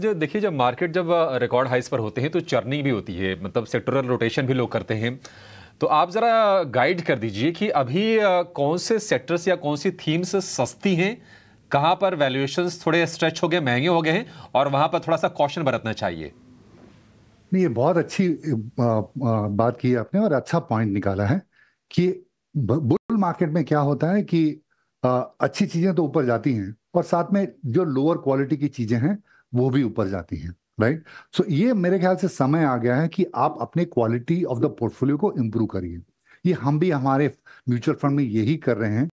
जो देखिए जब मार्केट जब रिकॉर्ड हाइस पर होते हैं तो चर्निंग भी होती है मतलब सेक्टोरल रोटेशन भी लोग करते हैं तो आप ज़रा गाइड कर दीजिए कि अभी कौन से सेक्टर्स या कौन सी थीम्स सस्ती हैं कहाँ पर वैल्यूएशन थोड़े स्ट्रेच हो गए महंगे हो गए हैं और वहाँ पर थोड़ा सा कॉशन बरतना चाहिए नहीं ये बहुत अच्छी बात की आपने और अच्छा पॉइंट निकाला है कि बुल मार्केट में क्या होता है कि अच्छी चीज़ें तो ऊपर जाती हैं और साथ में जो लोअर क्वालिटी की चीज़ें हैं वो भी ऊपर जाती है राइट सो so, ये मेरे ख्याल से समय आ गया है कि आप अपने क्वालिटी ऑफ द पोर्टफोलियो को इम्प्रूव करिए ये हम भी हमारे म्यूचुअल फंड में यही कर रहे हैं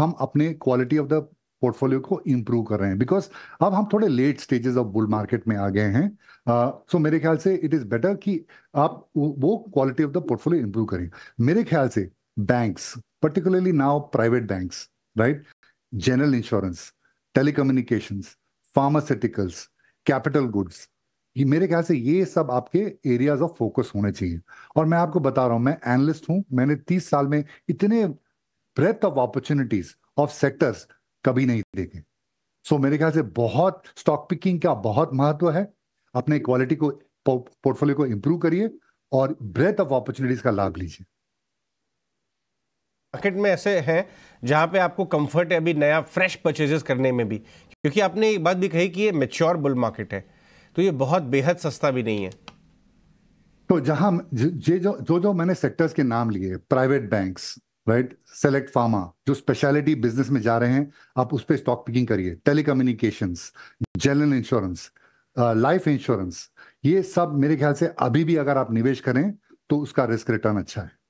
हम अपने क्वालिटी ऑफ द पोर्टफोलियो को इम्प्रूव कर रहे हैं बिकॉज अब हम थोड़े late stages of bull market में आ गए हैं सो मेरे ख्याल से इट इज़ बेटर कि आप वो quality of the portfolio improve करें मेरे ख्याल से banks particularly now private banks right general insurance telecommunications pharmaceuticals capital goods ये मेरे ख्याल से ये सब आपके एरियाज ऑफ फोकस होने चाहिए और मैं आपको बता रहा हूं मैं एनालिस्ट हूं मैंने तीस साल में इतने breadth of opportunities of sectors कभी नहीं देखे सो so, मेरे ख्याल से बहुत स्टॉक पिकिंग का बहुत महत्व है अपने क्वालिटी को पोर्टफोलियो को इंप्रूव करिए और ब्रेथ ऑफ अपॉर्चुनिटीज का लाभ लीजिए मार्केट में ऐसे हैं जहाँ पे आपको कंफर्ट है अभी नया फ्रेश परचेजेस करने में भी क्योंकि आपने एक बात भी कही कि ये मेच्योर बुल मार्केट है तो ये बहुत बेहद सस्ता भी नहीं है तो जहां ये जो जो जो मैंने सेक्टर्स के नाम लिए private banks right select pharma जो स्पेशलिटी बिजनेस में जा रहे हैं आप उस पर स्टॉक पिकिंग करिए telecommunication general insurance life insurance ये सब मेरे ख्याल से अभी भी अगर आप निवेश करें तो उसका रिस्क रिटर्न अच्छा है